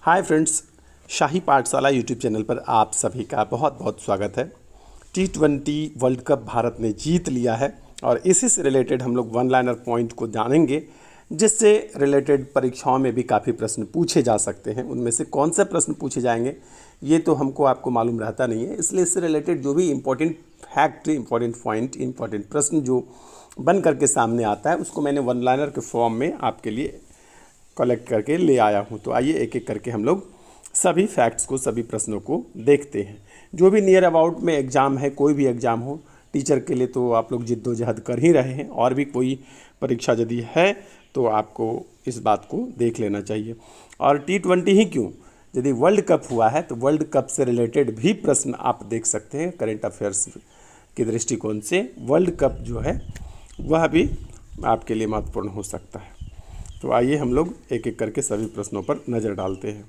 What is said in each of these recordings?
hi friends शाही पाठशाला YouTube channel पर आप सभी का बहुत बहुत स्वागत है T twenty world cup Bharat ने जीत लिया है और इसी से रिलेटेड हम लोग वन लाइनर पॉइंट को जानेंगे जिससे रिलेटेड परीक्षाओं में भी काफ़ी प्रश्न पूछे जा सकते हैं उनमें से कौन से प्रश्न पूछे जाएंगे ये तो हमको आपको मालूम रहता नहीं है इसलिए इससे रिलेटेड जो भी important fact important point important प्रश्न जो बन करके सामने आता है उसको मैंने वन लाइनर के फॉर्म में आपके लिए कलेक्ट करके ले आया हूँ तो आइए एक एक करके हम लोग सभी फैक्ट्स को सभी प्रश्नों को देखते हैं जो भी नियर अबाउट में एग्ज़ाम है कोई भी एग्ज़ाम हो टीचर के लिए तो आप लोग जिद्दोजहद कर ही रहे हैं और भी कोई परीक्षा यदि है तो आपको इस बात को देख लेना चाहिए और टी ट्वेंटी ही क्यों यदि वर्ल्ड कप हुआ है तो वर्ल्ड कप से रिलेटेड भी प्रश्न आप देख सकते हैं करेंट अफेयर्स के दृष्टिकोण से वर्ल्ड कप जो है वह भी आपके लिए महत्वपूर्ण हो सकता है तो आइए हम लोग एक एक करके सभी प्रश्नों पर नज़र डालते हैं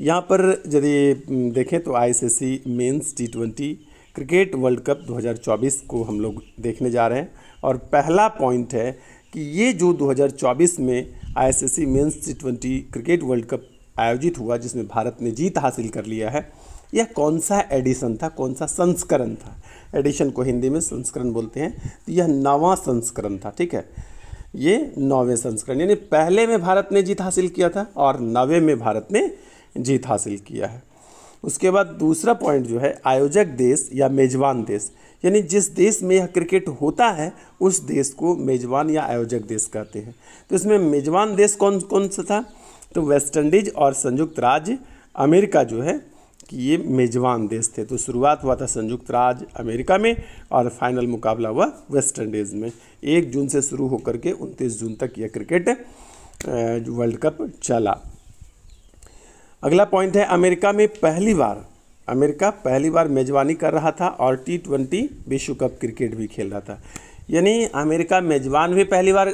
यहाँ पर यदि देखें तो ICC men's T twenty cricket world cup 2024 को हम लोग देखने जा रहे हैं और पहला पॉइंट है कि ये जो 2024 में ICC men's T twenty cricket world cup आयोजित हुआ जिसमें भारत ने जीत हासिल कर लिया है यह कौन सा एडिशन था कौन सा संस्करण था एडिशन को हिंदी में संस्करण बोलते हैं तो यह नवा संस्करण था ठीक है ये नौवें संस्करण यानी पहले में भारत ने जीत हासिल किया था और नवे में भारत ने जीत हासिल किया है उसके बाद दूसरा पॉइंट जो है आयोजक देश या मेजबान देश यानी जिस देश में यह क्रिकेट होता है उस देश को मेजबान या आयोजक देश कहते हैं तो इसमें मेजबान देश कौन कौन सा था तो वेस्ट इंडीज और संयुक्त राज्य अमेरिका जो है कि ये मेजबान देश थे तो शुरुआत हुआ था संयुक्त राज्य अमेरिका में और फाइनल मुकाबला हुआ वेस्ट इंडीज़ में एक जून से शुरू होकर के उनतीस जून तक यह क्रिकेट वर्ल्ड कप चला अगला पॉइंट है अमेरिका में पहली बार अमेरिका पहली बार मेज़बानी कर रहा था और टी ट्वेंटी विश्व कप क्रिकेट भी खेल रहा था यानी अमेरिका मेज़बान भी पहली बार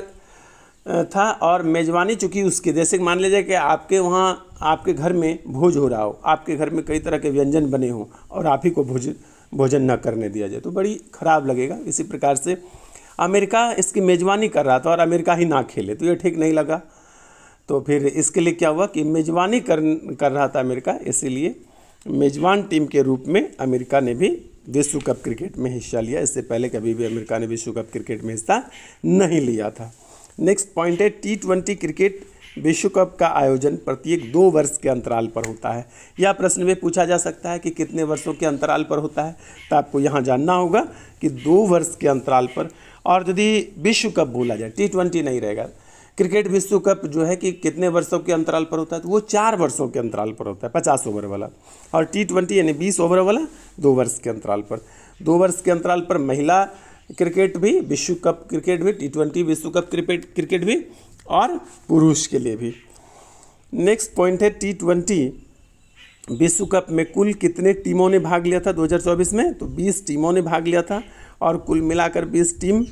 था और मेज़बानी चूँकि उसके जैसे मान लीजिए कि आपके वहाँ आपके घर में भोज हो रहा हो आपके घर में कई तरह के व्यंजन बने हों और आप ही को भोज भोजन न करने दिया जाए तो बड़ी ख़राब लगेगा इसी प्रकार से अमेरिका इसकी मेज़बानी कर रहा था और अमेरिका ही ना खेले तो ये ठीक नहीं लगा तो फिर इसके लिए क्या हुआ कि मेज़बानी कर कर रहा था अमेरिका इसीलिए मेज़बान टीम के रूप में अमेरिका ने भी विश्व कप क्रिकेट में हिस्सा लिया इससे पहले कभी भी अमेरिका ने विश्व कप क्रिकेट में हिस्सा नहीं लिया था नेक्स्ट पॉइंट है टी ट्वेंटी क्रिकेट विश्व कप का आयोजन प्रत्येक दो वर्ष के अंतराल पर होता है यह प्रश्न में पूछा जा सकता है कि कितने वर्षों के अंतराल पर होता है तो आपको यहाँ जानना होगा कि दो वर्ष के अंतराल पर और यदि विश्व कप बोला जाए टी ट्वेंटी नहीं रहेगा क्रिकेट विश्व कप जो है कि कितने वर्षों के अंतराल पर होता है तो वो चार वर्षों के अंतराल पर होता है पचास ओवर वाला और टी ट्वेंटी यानी बीस ओवर वाला दो वर्ष के अंतराल पर दो वर्ष के अंतराल पर महिला क्रिकेट भी विश्व कप क्रिकेट भी टी ट्वेंटी विश्व कप क्रिकेट क्रिकेट भी और पुरुष के लिए भी नेक्स्ट पॉइंट है टी ट्वेंटी विश्व कप में कुल कितने टीमों ने भाग लिया था 2024 में तो 20 टीमों ने भाग लिया था और कुल मिलाकर 20 टीम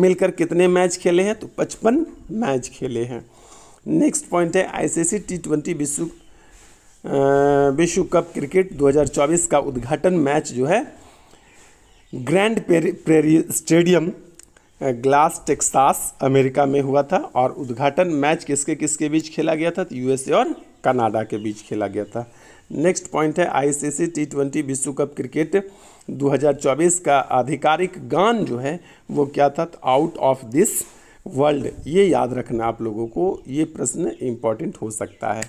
मिलकर कितने मैच खेले हैं तो 55 मैच खेले हैं नेक्स्ट पॉइंट है आईसीसी टी ट्वेंटी विश्व विश्व कप क्रिकेट 2024 का उद्घाटन मैच जो है Grand Prairie stadium Dallas Texas America में हुआ था और उद्घाटन मैच किसके किसके बीच खेला गया था तो यूएसए और कनाडा के बीच खेला गया था नेक्स्ट पॉइंट है आईसीसी टी ट्वेंटी विश्व कप क्रिकेट 2024 का आधिकारिक गान जो है वो क्या था तो आउट ऑफ दिस वर्ल्ड ये याद रखना आप लोगों को ये प्रश्न इम्पॉर्टेंट हो सकता है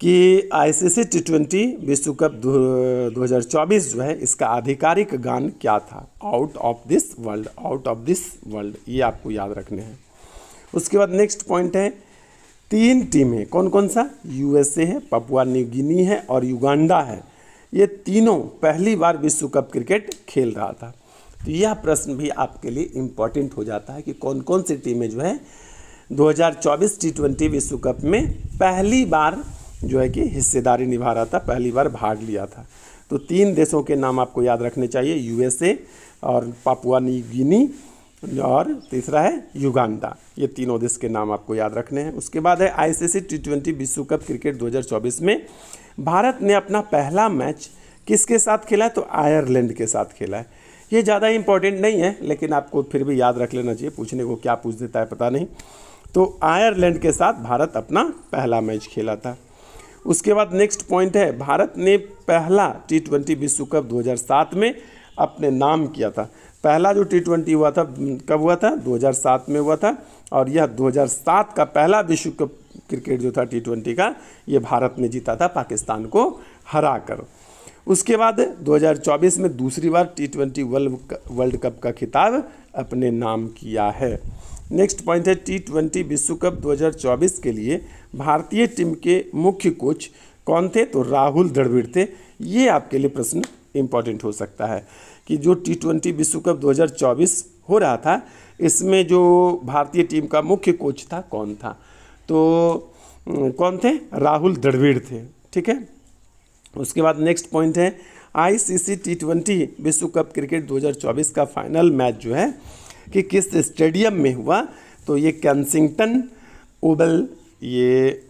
कि आईसीसी टी ट्वेंटी विश्व कप दो हज़ार चौबीस जो है इसका आधिकारिक गान क्या था out of this world out of this world ये आपको याद रखने हैं उसके बाद नेक्स्ट पॉइंट है तीन टीमें कौन कौन सा यूएसए है पपुआ न्यू गिनी है और युगांडा है ये तीनों पहली बार विश्व कप क्रिकेट खेल रहा था तो यह प्रश्न भी आपके लिए इम्पॉर्टेंट हो जाता है कि कौन कौन सी टीमें जो है 2024 टी ट्वेंटी विश्व कप में पहली बार जो है कि हिस्सेदारी निभा रहा था पहली बार भाग लिया था तो तीन देशों के नाम आपको याद रखने चाहिए यूएसए और पापुआ न्यू गिनी और तीसरा है युगांडा ये तीनों देश के नाम आपको याद रखने हैं उसके बाद है आईसीसी टी ट्वेंटी विश्व कप क्रिकेट 2024 में भारत ने अपना पहला मैच किसके साथ खेला है तो आयरलैंड के साथ खेला है ये ज़्यादा इंपॉर्टेंट नहीं है लेकिन आपको फिर भी याद रख लेना चाहिए पूछने को क्या पूछ देता है पता नहीं तो आयरलैंड के साथ भारत अपना पहला मैच खेला था उसके बाद नेक्स्ट पॉइंट है भारत ने पहला टी ट्वेंटी विश्व कप 2007 में अपने नाम किया था पहला जो टी ट्वेंटी हुआ था कब हुआ था 2007 में हुआ था और यह 2007 का पहला विश्व कप क्रिकेट जो था टी ट्वेंटी का ये भारत ने जीता था पाकिस्तान को हरा कर उसके बाद 2024 में दूसरी बार T twenty world world cup का खिताब अपने नाम किया है नेक्स्ट पॉइंट है टी ट्वेंटी विश्व कप 2024 के लिए भारतीय टीम के मुख्य कोच कौन थे तो राहुल द्रविड़ थे ये आपके लिए प्रश्न इम्पॉर्टेंट हो सकता है कि जो टी ट्वेंटी विश्व कप 2024 हो रहा था इसमें जो भारतीय टीम का मुख्य कोच था कौन था तो कौन थे राहुल द्रविड़ थे ठीक है उसके बाद नेक्स्ट पॉइंट है आईसीसी टी ट्वेंटी विश्व कप क्रिकेट 2024 का फाइनल मैच जो है कि किस स्टेडियम में हुआ तो ये कैंसिंगटन ओबल ये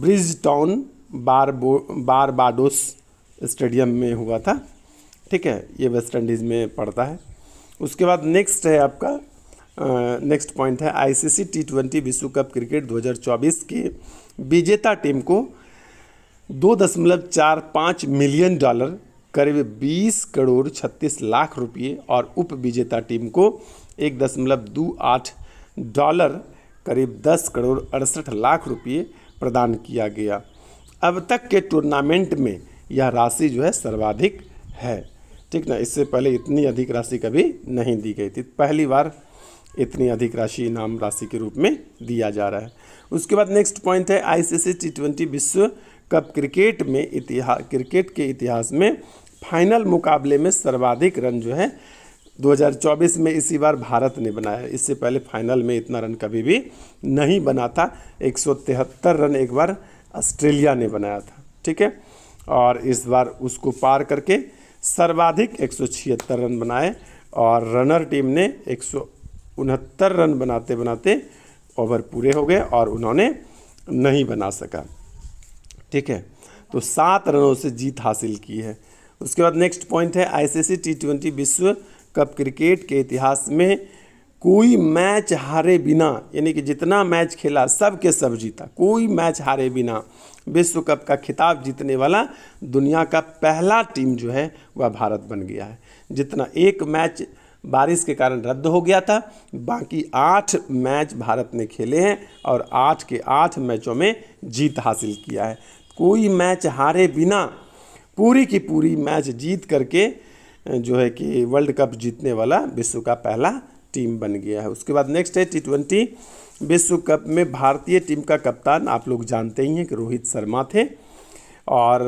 ब्रिज टाउन बारबाडोस स्टेडियम में हुआ था ठीक है ये वेस्ट इंडीज़ में पड़ता है उसके बाद नेक्स्ट है आपका नेक्स्ट uh, पॉइंट है आईसीसी टी ट्वेंटी विश्व कप क्रिकेट 2024 की विजेता टीम को दो दशमलव चार पाँच मिलियन डॉलर करीब 20 करोड़ 36 लाख रुपये और उप विजेता टीम को एक दशमलव दो आठ डॉलर करीब 10 करोड़ अड़सठ लाख रुपये प्रदान किया गया अब तक के टूर्नामेंट में यह राशि जो है सर्वाधिक है ठीक ना इससे पहले इतनी अधिक राशि कभी नहीं दी गई थी पहली बार इतनी अधिक राशि इनाम राशि के रूप में दिया जा रहा है उसके बाद नेक्स्ट पॉइंट है आईसीसी टी ट्वेंटी विश्व कप क्रिकेट में इतिहास क्रिकेट के इतिहास में फाइनल मुकाबले में सर्वाधिक रन जो है 2024 में इसी बार भारत ने बनाया इससे पहले फाइनल में इतना रन कभी भी नहीं बना था एक रन एक बार ऑस्ट्रेलिया ने बनाया था ठीक है और इस बार उसको पार करके सर्वाधिक एक रन बनाए और रनर टीम ने एक रन बनाते बनाते ओवर पूरे हो गए और उन्होंने नहीं बना सका ठीक है तो सात रनों से जीत हासिल की है उसके बाद नेक्स्ट पॉइंट है आईसीसी टी ट्वेंटी विश्व कप क्रिकेट के इतिहास में कोई मैच हारे बिना यानी कि जितना मैच खेला सब के सब जीता कोई मैच हारे बिना विश्व कप का खिताब जीतने वाला दुनिया का पहला टीम जो है वह भारत बन गया है जितना एक मैच बारिश के कारण रद्द हो गया था बाकी आठ मैच भारत ने खेले हैं और आठ के आठ मैचों में जीत हासिल किया है कोई मैच हारे बिना पूरी की पूरी मैच जीत करके जो है कि वर्ल्ड कप जीतने वाला विश्व का पहला टीम बन गया है उसके बाद नेक्स्ट है टी ट्वेंटी विश्व कप में भारतीय टीम का कप्तान आप लोग जानते ही हैं कि रोहित शर्मा थे और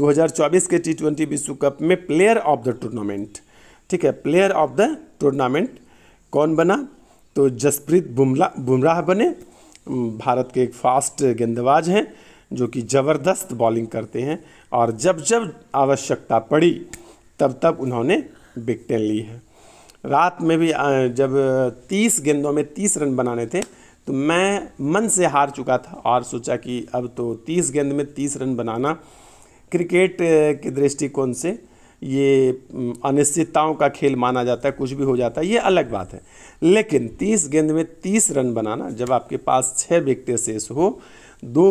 2024 के टी ट्वेंटी विश्व कप में प्लेयर ऑफ द टूर्नामेंट ठीक है प्लेयर ऑफ द टूर्नामेंट कौन बना तो जसप्रीत बुमला बुमराह बने भारत के एक फास्ट गेंदबाज हैं जो कि ज़बरदस्त बॉलिंग करते हैं और जब जब आवश्यकता पड़ी तब तब उन्होंने विकटें ली हैं रात में भी जब तीस गेंदों में तीस रन बनाने थे तो मैं मन से हार चुका था और सोचा कि अब तो तीस गेंद में तीस रन बनाना क्रिकेट के दृष्टिकोण से ये अनिश्चितताओं का खेल माना जाता है कुछ भी हो जाता है ये अलग बात है लेकिन तीस गेंद में तीस रन बनाना जब आपके पास छः विकटें शेष हो दो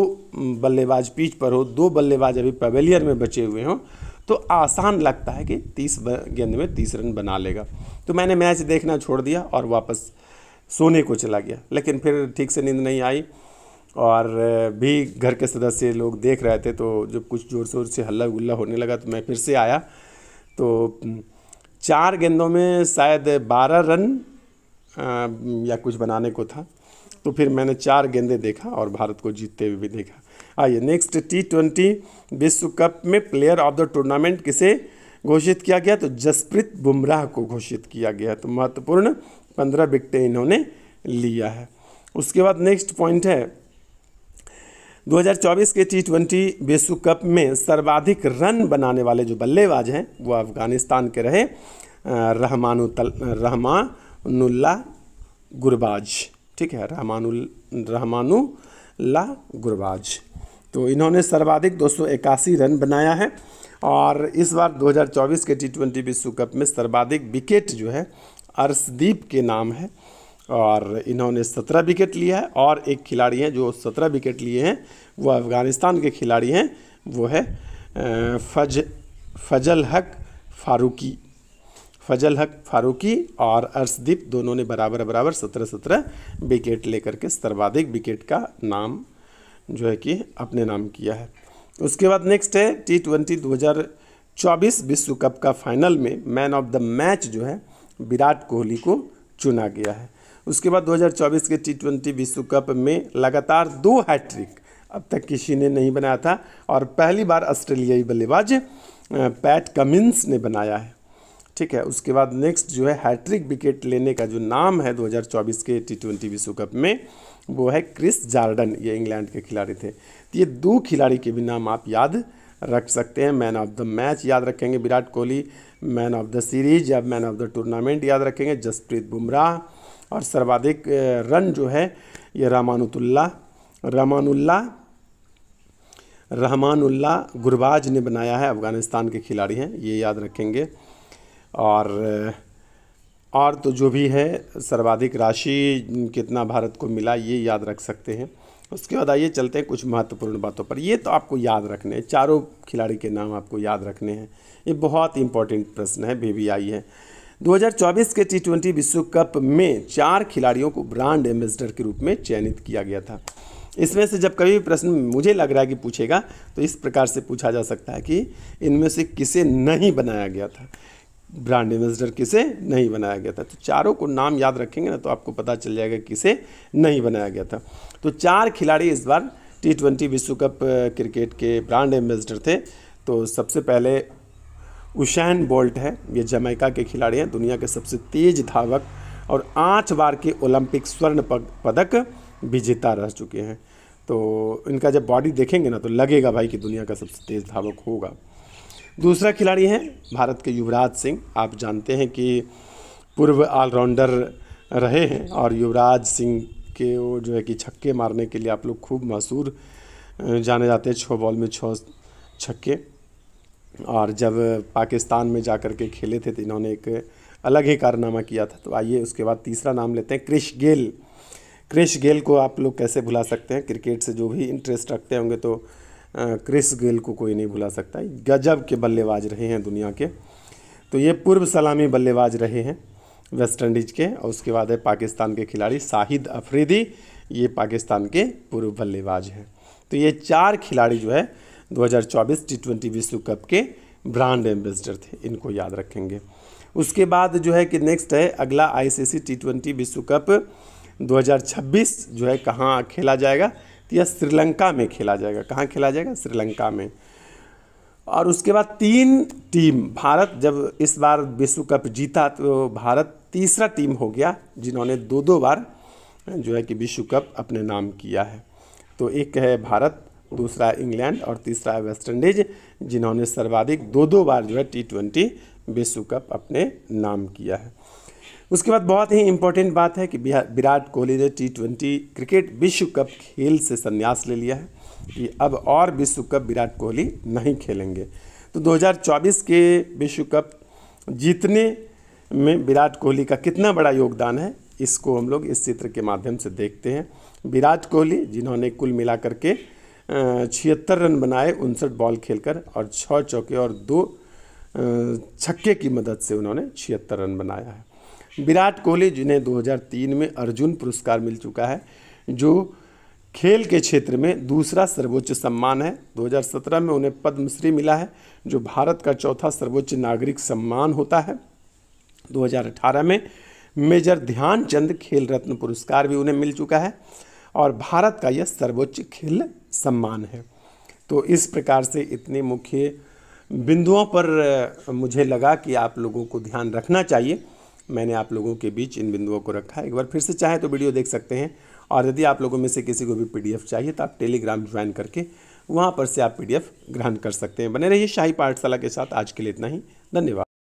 बल्लेबाज पिच पर हो दो बल्लेबाज अभी पवेलियर में बचे हुए हों तो आसान लगता है कि तीस गेंद में तीस रन बना लेगा तो मैंने मैच देखना छोड़ दिया और वापस सोने को चला गया लेकिन फिर ठीक से नींद नहीं आई और भी घर के सदस्य लोग देख रहे थे तो जब कुछ ज़ोर शोर से हल्ला गुल्ला होने लगा तो मैं फिर से आया तो चार गेंदों में शायद बारह रन या कुछ बनाने को था तो फिर मैंने चार गेंदे देखा और भारत को जीतते हुए भी देखा आइए नेक्स्ट टी ट्वेंटी विश्व कप में प्लेयर ऑफ द टूर्नामेंट किसे घोषित किया गया तो जसप्रीत बुमराह को घोषित किया गया तो महत्वपूर्ण पंद्रह विकटें इन्होंने लिया है उसके बाद नेक्स्ट पॉइंट है 2024 के टी ट्वेंटी विश्व कप में सर्वाधिक रन बनाने वाले जो बल्लेबाज हैं वो अफगानिस्तान के रहे रहमानुतल रहमानुल्ला गुरबाज ठीक है रहमानुल रहमानुल्ला गुरबाज तो इन्होंने सर्वाधिक दो रन बनाया है और इस बार 2024 के टी ट्वेंटी विश्व कप में सर्वाधिक विकेट जो है अर्शदीप के नाम है और इन्होंने सत्रह विकेट लिया है और एक खिलाड़ी हैं जो सत्रह विकेट लिए हैं वो अफ़गानिस्तान के खिलाड़ी हैं वो है फज फजल हक फारूकी फजल हक फारूकी और अर्शदीप दोनों ने बराबर बराबर सत्रह सत्रह विकेट लेकर के सर्वाधिक विकेट का नाम जो है कि अपने नाम किया है उसके बाद नेक्स्ट है टी ट्वेंटी दो हज़ार चौबीस विश्व कप का फाइनल में मैन ऑफ द मैच जो है विराट कोहली को चुना गया है उसके बाद 2024 के टी ट्वेंटी विश्व कप में लगातार दो हैट्रिक अब तक किसी ने नहीं बनाया था और पहली बार ऑस्ट्रेलियाई बल्लेबाज पैट कमिंस ने बनाया है ठीक है उसके बाद नेक्स्ट जो है हैट्रिक विकेट लेने का जो नाम है 2024 के टी ट्वेंटी विश्व कप में वो है क्रिस जार्डन ये इंग्लैंड के खिलाड़ी थे तो ये दो खिलाड़ी के भी नाम आप याद रख सकते हैं मैन ऑफ द मैच याद रखेंगे Virat Kohli man of the series या मैन ऑफ द टूर्नामेंट याद रखेंगे जसप्रीत बुमराह और सर्वाधिक रन जो है ये रामानुतुल्ला रामानुल्ला रहमानुल्ला गुरबाज ने बनाया है अफ़गानिस्तान के खिलाड़ी हैं ये याद रखेंगे और और तो जो भी है सर्वाधिक राशि कितना भारत को मिला ये याद रख सकते हैं उसके बाद आइए चलते हैं कुछ महत्वपूर्ण बातों पर ये तो आपको याद रखने हैं चारों खिलाड़ी के नाम आपको याद रखने हैं ये बहुत इंपॉर्टेंट प्रश्न है भी, भी आई है 2024 के टी विश्व कप में चार खिलाड़ियों को ब्रांड एम्बेसडर के रूप में चयनित किया गया था इसमें से जब कभी भी प्रश्न मुझे लग रहा है कि पूछेगा तो इस प्रकार से पूछा जा सकता है कि इनमें से किसे नहीं बनाया गया था ब्रांड एम्बेसडर किसे नहीं बनाया गया था तो चारों को नाम याद रखेंगे ना तो आपको पता चल जाएगा किसे नहीं बनाया गया था तो चार खिलाड़ी इस बार टी ट्वेंटी विश्व कप क्रिकेट के ब्रांड एम्बेसडर थे तो सबसे पहले उशैन बोल्ट है ये जमैका के खिलाड़ी हैं दुनिया के सबसे तेज धावक और आठ बार के ओलंपिक स्वर्ण पदक विजेता रह चुके हैं तो इनका जब बॉडी देखेंगे ना तो लगेगा भाई कि दुनिया का सबसे तेज़ धावक होगा दूसरा खिलाड़ी हैं भारत के युवराज सिंह आप जानते हैं कि पूर्व ऑलराउंडर रहे हैं और युवराज सिंह के वो जो है कि छक्के मारने के लिए आप लोग खूब मशहूर जाने जाते हैं छः बॉल में छः छक्के और जब पाकिस्तान में जा कर के खेले थे तो इन्होंने एक अलग ही कारनामा किया था तो आइए उसके बाद तीसरा नाम लेते हैं क्रिश गेल क्रिश गेल को आप लोग कैसे भुला सकते हैं क्रिकेट से जो भी इंटरेस्ट रखते होंगे तो क्रिस गेल को कोई नहीं भुला सकता गजब के बल्लेबाज रहे हैं दुनिया के तो ये पूर्व सलामी बल्लेबाज रहे हैं वेस्ट इंडीज़ के और उसके बाद है पाकिस्तान के खिलाड़ी शाहिद अफरीदी ये पाकिस्तान के पूर्व बल्लेबाज हैं तो ये चार खिलाड़ी जो है 2024 टी ट्वेंटी विश्व कप के ब्रांड एम्बेसडर थे इनको याद रखेंगे उसके बाद जो है कि नेक्स्ट है अगला आईसीसी टी ट्वेंटी विश्व कप 2026 जो है कहाँ खेला जाएगा तो यह श्रीलंका में खेला जाएगा कहाँ खेला जाएगा श्रीलंका में और उसके बाद तीन टीम भारत जब इस बार विश्व कप जीता तो भारत तीसरा टीम हो गया जिन्होंने दो दो बार जो है कि विश्व कप अपने नाम किया है तो एक है भारत दूसरा इंग्लैंड और तीसरा है वेस्ट इंडीज जिन्होंने सर्वाधिक दो दो बार जो है टी ट्वेंटी विश्व कप अपने नाम किया है उसके बाद बहुत ही इम्पोर्टेंट बात है कि विराट कोहली ने टी ट्वेंटी क्रिकेट विश्व कप खेल से संन्यास ले लिया है कि अब और विश्व कप विराट कोहली नहीं खेलेंगे तो 2024 के विश्व कप जीतने में विराट कोहली का कितना बड़ा योगदान है इसको हम लोग इस चित्र के माध्यम से देखते हैं विराट कोहली जिन्होंने कुल मिलाकर के छिहत्तर रन बनाए उनसठ बॉल खेलकर और छः चौके और दो छक्के की मदद से उन्होंने छिहत्तर रन बनाया है विराट कोहली जिन्हें 2003 में अर्जुन पुरस्कार मिल चुका है जो खेल के क्षेत्र में दूसरा सर्वोच्च सम्मान है 2017 में उन्हें पद्मश्री मिला है जो भारत का चौथा सर्वोच्च नागरिक सम्मान होता है 2018 में मेजर ध्यानचंद खेल रत्न पुरस्कार भी उन्हें मिल चुका है और भारत का यह सर्वोच्च खेल सम्मान है तो इस प्रकार से इतने मुख्य बिंदुओं पर मुझे लगा कि आप लोगों को ध्यान रखना चाहिए मैंने आप लोगों के बीच इन बिंदुओं को रखा है एक बार फिर से चाहे तो वीडियो देख सकते हैं और यदि आप लोगों में से किसी को भी पीडीएफ चाहिए तो आप टेलीग्राम ज्वाइन करके वहाँ पर से आप पीडीएफ ग्रहण कर सकते हैं बने रहिए शाही पाठशाला के साथ आज के लिए इतना ही धन्यवाद